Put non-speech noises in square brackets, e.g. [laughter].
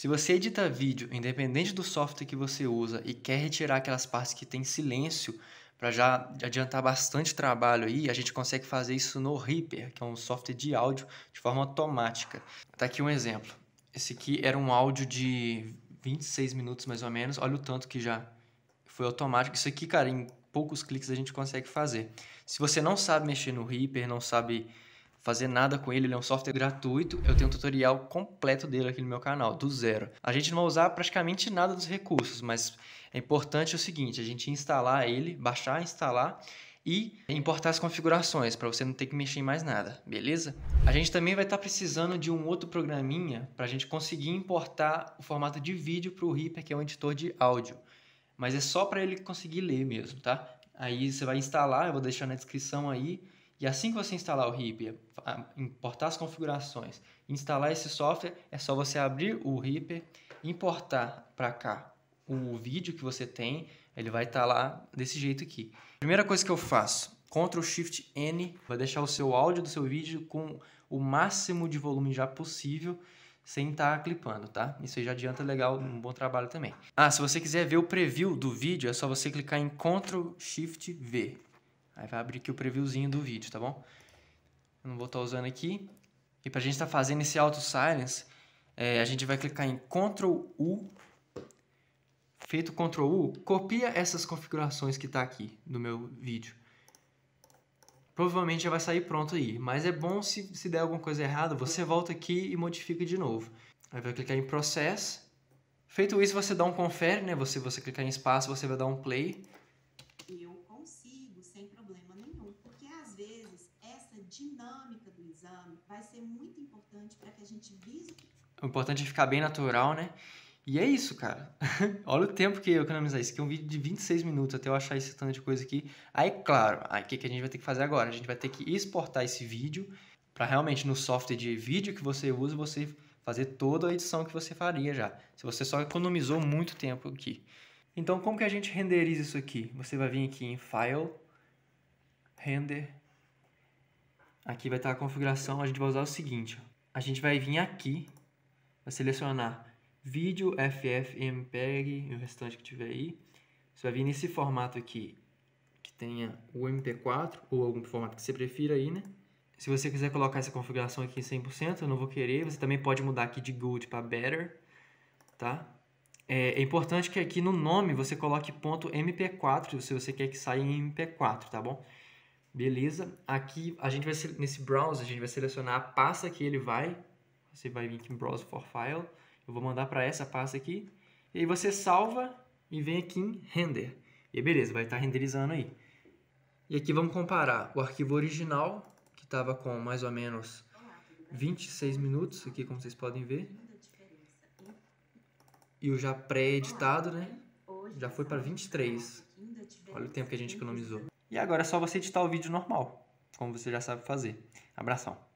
Se você edita vídeo, independente do software que você usa e quer retirar aquelas partes que tem silêncio, para já adiantar bastante trabalho aí, a gente consegue fazer isso no Reaper, que é um software de áudio de forma automática. Tá aqui um exemplo. Esse aqui era um áudio de 26 minutos mais ou menos. Olha o tanto que já foi automático. Isso aqui, cara, em poucos cliques a gente consegue fazer. Se você não sabe mexer no Reaper, não sabe fazer nada com ele, ele é um software gratuito. Eu tenho um tutorial completo dele aqui no meu canal, do zero. A gente não vai usar praticamente nada dos recursos, mas é importante o seguinte, a gente instalar ele, baixar, instalar e importar as configurações para você não ter que mexer em mais nada, beleza? A gente também vai estar tá precisando de um outro programinha para a gente conseguir importar o formato de vídeo para o Reaper, que é um editor de áudio. Mas é só para ele conseguir ler mesmo, tá? Aí você vai instalar, eu vou deixar na descrição aí e assim que você instalar o Reaper, importar as configurações, instalar esse software, é só você abrir o Reaper, importar para cá o vídeo que você tem, ele vai estar tá lá desse jeito aqui. Primeira coisa que eu faço, Ctrl Shift N, vai deixar o seu áudio do seu vídeo com o máximo de volume já possível, sem estar tá clipando, tá? Isso aí já adianta legal, um bom trabalho também. Ah, se você quiser ver o preview do vídeo, é só você clicar em Ctrl Shift V. Aí vai abrir aqui o previewzinho do vídeo, tá bom? Eu não vou estar tá usando aqui. E para a gente estar tá fazendo esse auto silence, é, a gente vai clicar em Ctrl U. Feito Ctrl U, copia essas configurações que está aqui no meu vídeo. Provavelmente já vai sair pronto aí, mas é bom se, se der alguma coisa errada, você volta aqui e modifica de novo. Aí vai clicar em Process. Feito isso, você dá um confere, né? Você, você clicar em espaço, você vai dar um play. vai ser muito importante para que a gente vise. O importante é ficar bem natural, né? E é isso, cara. [laughs] Olha o tempo que eu economizei. Isso aqui é um vídeo de 26 minutos até eu achar esse tanto de coisa aqui. Aí, claro, aí o que, que a gente vai ter que fazer agora? A gente vai ter que exportar esse vídeo para realmente no software de vídeo que você usa, você fazer toda a edição que você faria já. Se você só economizou muito tempo aqui. Então, como que a gente renderiza isso aqui? Você vai vir aqui em File, Render, Aqui vai estar a configuração, a gente vai usar o seguinte. A gente vai vir aqui, vai selecionar vídeo, FFmpeg e o restante que tiver aí. Você vai vir nesse formato aqui, que tenha o MP4 ou algum formato que você prefira aí, né? Se você quiser colocar essa configuração aqui em 100%, eu não vou querer. Você também pode mudar aqui de good para better, tá? É, é, importante que aqui no nome você coloque ponto .mp4 se você quer que saia em mp4, tá bom? Beleza? Aqui a gente vai nesse browser, a gente vai selecionar a pasta que ele vai. Você vai vir aqui em browse for file. Eu vou mandar para essa pasta aqui. E aí você salva e vem aqui em render. E beleza, vai estar tá renderizando aí. E aqui vamos comparar o arquivo original, que estava com mais ou menos 26 minutos, aqui como vocês podem ver. E o já pré-editado, né? Já foi para 23. Olha o tempo que a gente economizou. E agora é só você editar o vídeo normal, como você já sabe fazer. Abração!